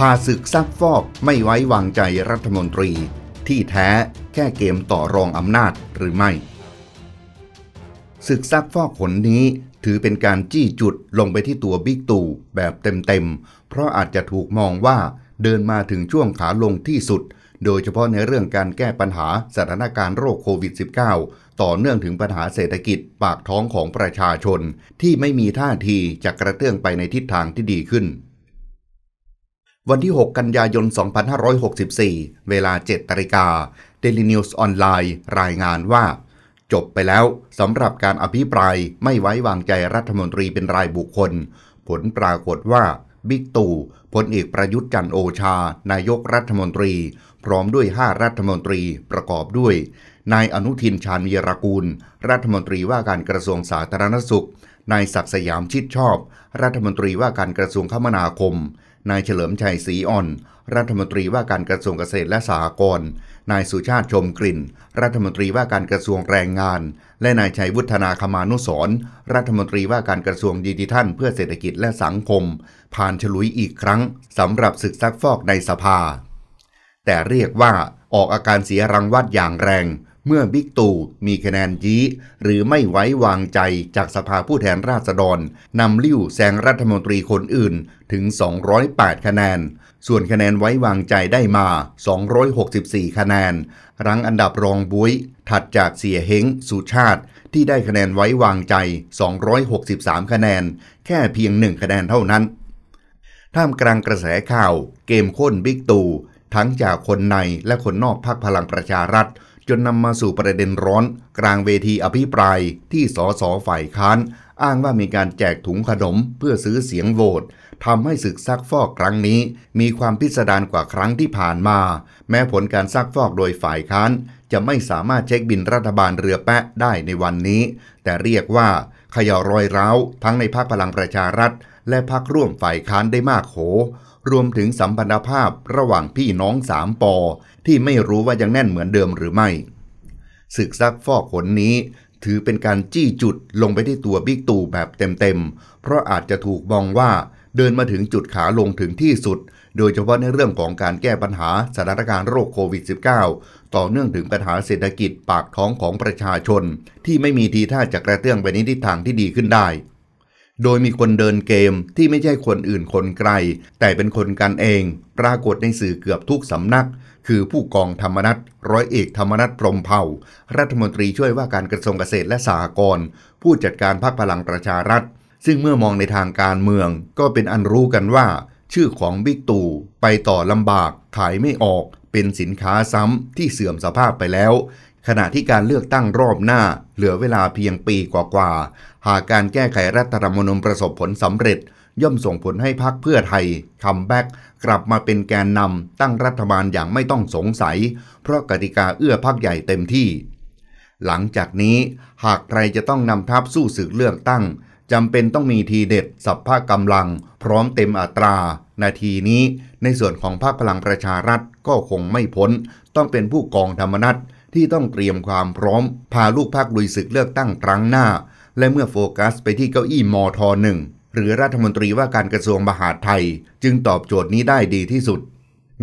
พาศึกซักฟอกไม่ไว้วางใจรัฐมนตรี ที่แท้แค่เกมต่อรองอำนาจหรือไม่ ศึกซักฟอกผลนี้ถือเป็นการจี้จุดลงไปที่ตัวบิ๊กตู่แบบเต็มๆ เพราะอาจจะถูกมองว่าเดินมาถึงช่วงขาลงที่สุดโดยเฉพาะในเรื่องการแก้ปัญหาสถานการณ์โรคโควิด -19 ต่อเนื่องถึงปัญหาเศรษฐกิจปากท้องของประชาชน ที่ไม่มีท่าทีจะกระเตื้องไปในทิศทางที่ดีขึ้นวันที่ 6 กันยายน 2564 เวลา 7 ตริกาเดลินิวส์ออนไลน์รายงานว่า จบไปแล้วสำหรับการอภิปรายไม่ไว้วางใจรัฐมนตรีเป็นรายบุคคล ผลปรากฏว่า บิ๊กตู่พลเอกประยุทธ์จันโอชา นายกรัฐมนตรี พร้อมด้วย 5 รัฐมนตรีประกอบด้วยนายอนุทินชาญวีรกูล รัฐมนตรีว่าการกระทรวงสาธารณสุขนายศักสยามชิดชอบ รัฐมนตรีว่าการกระทรวงคมนาคมนายเฉลิมชัยศรีอ่อน รัฐมนตรีว่าการกระทรวงเกษตรและสหกรณ์ นายสุชาติชมกลิ่น รัฐมนตรีว่าการกระทรวงแรงงาน และนายชัยวุฒนาคมานุสรรัฐมนตรีว่าการกระทรวงดิจิทัลเพื่อเศรษฐกิจและสังคม ผ่านฉลุยอีกครั้งสำหรับศึกซักฟอกในสภา แต่เรียกว่าออกอาการเสียรังวัดอย่างแรงเมื่อบิ๊กตู่มีคะแนนยี้ หรือไม่ไว้วางใจจากสภาผู้แทนราษฎรนำลิ้วแซงรัฐมนตรีคนอื่นถึง 208 คะแนน ส่วนคะแนนไว้วางใจได้มา 264 คะแนน รังอันดับรองบุ้ย ถัดจากเสียเฮงสุชาติที่ได้คะแนนไว้วางใจ 263 คะแนน แค่เพียง 1 คะแนนเท่านั้น ท่ามกลางกระแสข่าว เกมข้นบิ๊กตู่ทั้งจากคนในและคนนอกพักพลังประชารัฐจนนำมาสู่ประเด็นร้อน กลางเวทีอภิปรายที่สสฝ่ายค้าน อ้างว่ามีการแจกถุงขนมเพื่อซื้อเสียงโหวตทำให้ศึกซักฟอกครั้งนี้ มีความพิสดารกว่าครั้งที่ผ่านมา แม้ผลการซักฟอกโดยฝ่ายค้าน จะไม่สามารถเช็คบินรัฐบาลเรือแปะได้ในวันนี้ แต่เรียกว่า ขย่ารอยร้าว ทั้งในพรรคพลังประชารัฐ และพรรคร่วมฝ่ายค้านได้มากโหรวมถึงสัมพันธภาพระหว่างพี่น้องสามปอที่ไม่รู้ว่ายังแน่นเหมือนเดิมหรือไม่ ศึกซักฟอกขนนี้ถือเป็นการจี้จุดลงไปที่ตัวบิ๊กตู่แบบเต็มๆเพราะอาจจะถูกมองว่าเดินมาถึงจุดขาลงถึงที่สุดโดยเฉพาะในเรื่องของการแก้ปัญหาสถานการณ์โรคโควิด -19 ต่อเนื่องถึงปัญหาเศรษฐกิจปากท้องของประชาชน ที่ไม่มีทีท่าจะกระเตื้องไปในทิศทางที่ดีขึ้นได้โดยมีคนเดินเกมที่ไม่ใช่คนอื่นคนไกล แต่เป็นคนกันเอง ปรากฏในสื่อเกือบทุกสำนัก คือผู้กองธรรมนัฐร้อยเอกธรรมนัฐพรมเผ่า รัฐมนตรีช่วยว่าการกระทรวงเกษตรและสหกรณ์ผู้จัดการพรรคพลังประชารัฐ ซึ่งเมื่อมองในทางการเมืองก็เป็นอันรู้กันว่า ชื่อของบิ๊กตู่ไปต่อลำบากขายไม่ออก เป็นสินค้าซ้ำที่เสื่อมสภาพไปแล้วขณะที่การเลือกตั้งรอบหน้า เหลือเวลาเพียงปีกว่าๆ หากการแก้ไขรัฐธรรมนูญประสบผลสำเร็จ ย่อมส่งผลให้พรรคเพื่อไทยคัมแบ็กกลับมาเป็นแกนนำตั้งรัฐบาลอย่างไม่ต้องสงสัย เพราะกติกาเอื้อพรรคใหญ่เต็มที่ หลังจากนี้หากใครจะต้องนำทัพสู้ศึกเลือกตั้งจำเป็นต้องมีทีเด็ดสัพพะกำลัง พร้อมเต็มอัตรา นาทีนี้ ในส่วนของภาคพลังประชารัฐก็คงไม่พ้นต้องเป็นผู้กองธรรมนัฐที่ต้องเตรียมความพร้อม พาลูกพักลุยศึกเลือกตั้งครั้งหน้า และเมื่อโฟกัสไปที่เก้าอี้มทหนึ่งหรือรัฐมนตรีว่าการกระทรวงมหาดไทย จึงตอบโจทย์นี้ได้ดีที่สุด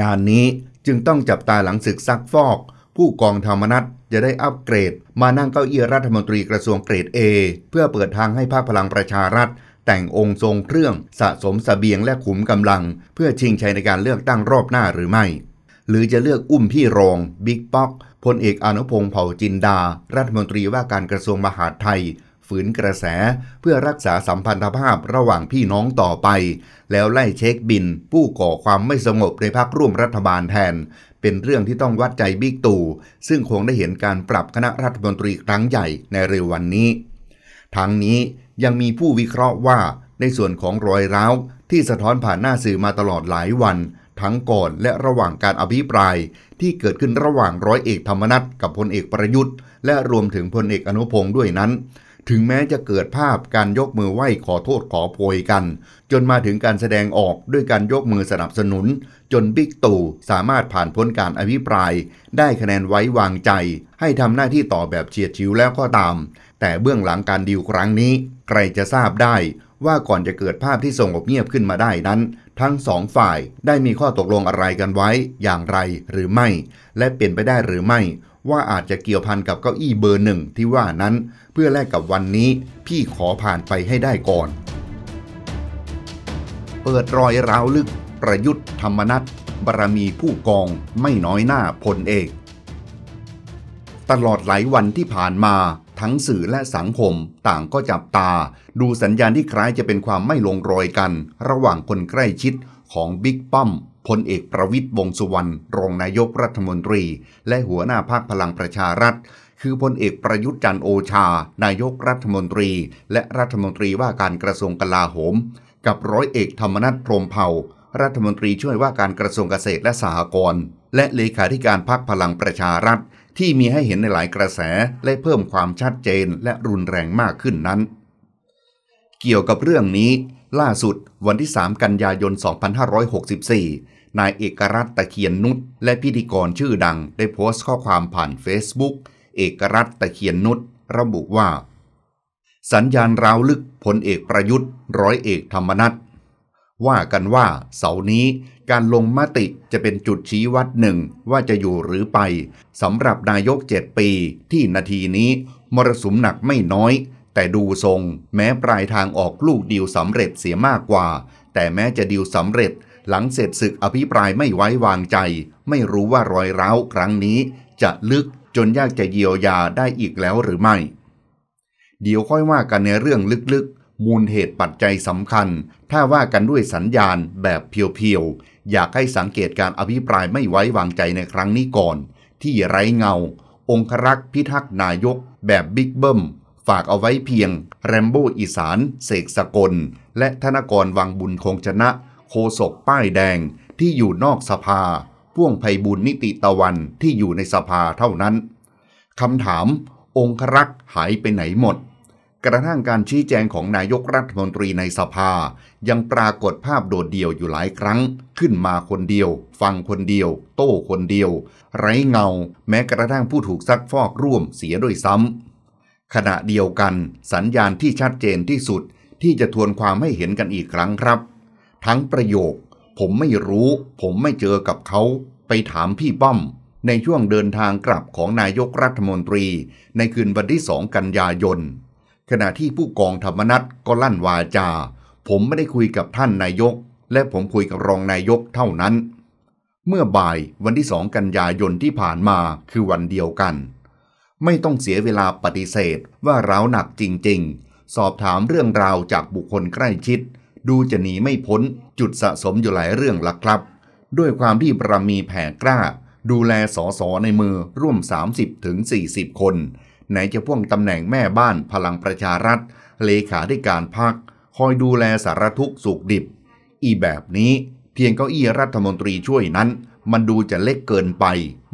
งานนี้จึงต้องจับตาหลังศึกซักฟอก ผู้กองธรรมนัฐจะได้อัปเกรดมานั่งเก้าอี้รัฐมนตรีกระทรวงเกรด A เพื่อเปิดทางให้ภาคพลังประชารัฐ แต่งองค์ทรงเครื่อง สะสมสเสบียงและขุมกำลัง เพื่อชิงชัยในการเลือกตั้งรอบหน้าหรือไม่หรือจะเลือกอุ้มพี่รองบิ๊กป๊อกพลเอกอนุพงศ์เผ่าจินดารัฐมนตรีว่าการกระทรวงมหาดไทย ฝืนกระแสเพื่อรักษาสัมพันธภาพระหว่างพี่น้องต่อไป แล้วไล่เช็คบินผู้ก่อความไม่สงบในพักร่วมรัฐบาลแทน เป็นเรื่องที่ต้องวัดใจบิ๊กตู่ซึ่งคงได้เห็นการปรับคณะรัฐมนตรีครั้งใหญ่ในเร็ววันนี้ ทั้งนี้ยังมีผู้วิเคราะห์ว่าในส่วนของรอยร้าวที่สะท้อนผ่านหน้าสื่อมาตลอดหลายวันทั้งก่อนและระหว่างการอภิปรายที่เกิดขึ้นระหว่างร้อยเอกธรรมนัฐกับพลเอกประยุทธ์และรวมถึงพลเอกอนุพงศ์ด้วยนั้น ถึงแม้จะเกิดภาพการยกมือไหว้ขอโทษขอโพยกัน จนมาถึงการแสดงออกด้วยการยกมือสนับสนุน จนบิ๊กตู่สามารถผ่านพ้นการอภิปราย ได้คะแนนไว้วางใจ ให้ทำหน้าที่ต่อแบบเฉียดชิวแล้วก็ตามแต่เบื้องหลังการดีลครั้งนี้ ใครจะทราบได้ว่าก่อนจะเกิดภาพที่สงบเงียบขึ้นมาได้นั้น ทั้งสองฝ่ายได้มีข้อตกลงอะไรกันไว้อย่างไรหรือไม่ และเป็นไปได้หรือไม่ ว่าอาจจะเกี่ยวพันกับเก้าอี้เบอร์หนึ่งที่ว่านั้น เพื่อแลกกับวันนี้พี่ขอผ่านไปให้ได้ก่อน เปิดรอยร้าวลึกประยุทธ์ธรรมนัตบารมีผู้กองไม่น้อยหน้าพลเอก ตลอดหลายวันที่ผ่านมาทั้งสื่อและสังคมต่างก็จับตา ดูสัญญาณที่คล้ายจะเป็นความไม่ลงรอยกัน ระหว่างคนใกล้ชิดของบิ๊กป้อมพลเอกประวิทย์วงสุวรรณรองนายกรัฐมนตรี และหัวหน้าพักพลังประชารัฐ คือพลเอกประยุทธ์จันโอชา นายกรัฐมนตรี และรัฐมนตรีว่าการกระทรวงกลาโหม กับร้อยเอกธรรมนัฐพรมเผ่ารัฐมนตรีช่วยว่าการกระทรวงเกษตรและสหกรณ์และเลขาธิการพักพลังประชารัฐที่มีให้เห็นในหลายกระแสและเพิ่มความชัดเจนและรุนแรงมากขึ้นนั้น เกี่ยวกับเรื่องนี้ ล่าสุดวันที่ 3 กันยายน 2564 นายเอกรัตตะเคียนนุชและพิธีกรชื่อดังได้โพสต์ข้อความผ่าน Facebook เอกรัตตะเคียนนุชระบุว่า สัญญาณราวลึกพลเอกประยุทธ์ร้อยเอกธรรมนัฐว่ากันว่าเสาร์นี้การลงมติจะเป็นจุดชี้วัดหนึ่งว่าจะอยู่หรือไปสำหรับนายกเจ็ดปีที่นาทีนี้ มรสุมหนักไม่น้อย แต่ดูทรงแม้ปลายทางออกลูกดีลสำเร็จเสียมากกว่า แต่แม้จะดีลสำเร็จหลังเสร็จศึกอภิปรายไม่ไว้วางใจ ไม่รู้ว่ารอยร้าว ครั้งนี้จะลึกจนยากจะเยียวยาได้อีกแล้วหรือไม่ เดี๋ยวค่อยว่ากันในเรื่องลึกมูลเหตุปัจจัยสำคัญ ถ้าว่ากันด้วยสัญญาณแบบเพียวๆ อยากให้สังเกตการอภิปรายไม่ไว้วางใจในครั้งนี้ก่อน ที่ไร้เงา องครักษ์พิทักษ์นายกแบบบิ๊กเบิ้มฝากเอาไว้เพียง แรมโบ้อีสานเสกสกล และธนกรวังบุญคงชนะโคศกป้ายแดงที่อยู่นอกสภา พ่วงไพบุญนิติตะวันที่อยู่ในสภาเท่านั้นคำถาม องครักษ์หายไปไหนหมดกระทั่งการชี้แจงของนายกรัฐมนตรีในสภา ยังปรากฏภาพโดดเดี่ยวอยู่หลายครั้ง ขึ้นมาคนเดียว ฟังคนเดียว โต้คนเดียว ไร้เงา แม้กระทั่งผู้ถูกซักฟอกร่วมเสียด้วยซ้ำ ขณะเดียวกัน สัญญาณที่ชัดเจนที่สุดที่จะทวนความให้เห็นกันอีกครั้งครับ ทั้งประโยค ผมไม่รู้ ผมไม่เจอกับเขาไปถามพี่ป้อมในช่วงเดินทางกลับของนายกรัฐมนตรีในคืนวันที่สองกันยายนขณะที่ผู้กองธรรมนัฐก็ลั่นวาจา ผมไม่ได้คุยกับท่านนายก และผมคุยกับรองนายกเท่านั้น เมื่อบ่าย วันที่สองกันยายนที่ผ่านมาคือวันเดียวกัน ไม่ต้องเสียเวลาปฏิเสธว่าร้าวหนักจริงๆ สอบถามเรื่องราวจากบุคคลใกล้ชิด ดูจะหนีไม่พ้น จุดสะสมอยู่หลายเรื่องละครับ ด้วยความที่ประมีแผ่กล้า ดูแลสอสอในมือร่วม 30-40 คนไหนจะพ่วงตำแหน่งแม่บ้านพลังประชารัฐเลขาธิการพัก คอยดูแลสารทุกสุขดิบ อีแบบนี้ เพียงเก้าอี้รัฐมนตรีช่วยนั้น มันดูจะเล็กเกินไป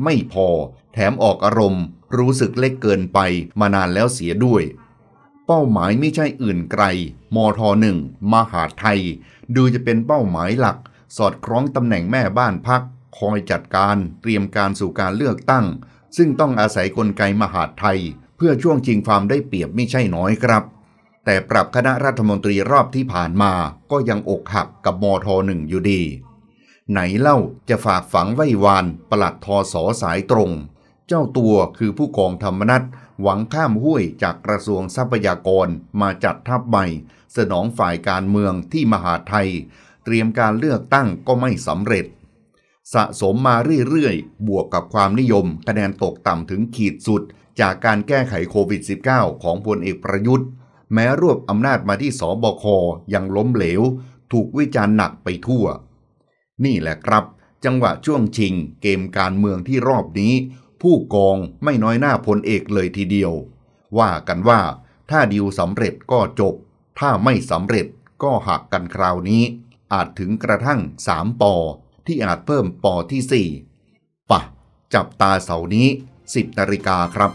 ไม่พอ แถมออกอารมณ์ รู้สึกเล็กเกินไป มานานแล้วเสียด้วย เป้าหมายไม่ใช่อื่นไกลมทหนึ่งมหาไทย ดูจะเป็นเป้าหมายหลัก สอดคล้องตำแหน่งแม่บ้านพักคอยจัดการเตรียมการสู่การเลือกตั้ง ซึ่งต้องอาศัยกลไกมหาไทยพื่อช่วงจริงความได้เปรียบไม่ใช่น้อยครับ แต่ปรับคณะรัฐมนตรีรอบที่ผ่านมาก็ยังอกหักกับมทหนึ่งอยู่ดี ไหนเล่าจะฝากฝังไว้วานประหลัดทอสอสายตรง เจ้าตัวคือผู้กองธรรมนัตหวังข้ามห้วยจากกระทรวงทรัพยากรมาจัดทัพใหม่ สนองฝ่ายการเมืองที่มหาไทย เตรียมการเลือกตั้งก็ไม่สำเร็จ สะสมมาเรื่อยๆบวกกับความนิยมคะแนนตกต่ำถึงขีดสุดจากการแก้ไขโควิด -19 ของพลเอกประยุทธ์ แม้รวบอำนาจมาที่สบคยังล้มเหลว ถูกวิจารณ์หนักไปทั่ว นี่แหละครับ จังหวะช่วงชิงเกมการเมืองที่รอบนี้ ผู้กองไม่น้อยหน้าพลเอกเลยทีเดียว ว่ากันว่า ถ้าดิวสำเร็จก็จบ ถ้าไม่สำเร็จก็หักกันคราวนี้ อาจถึงกระทั่งสามปอที่อาจเพิ่มปอที่สี่ปะจับตาเสานี้10นาฬิกาครับ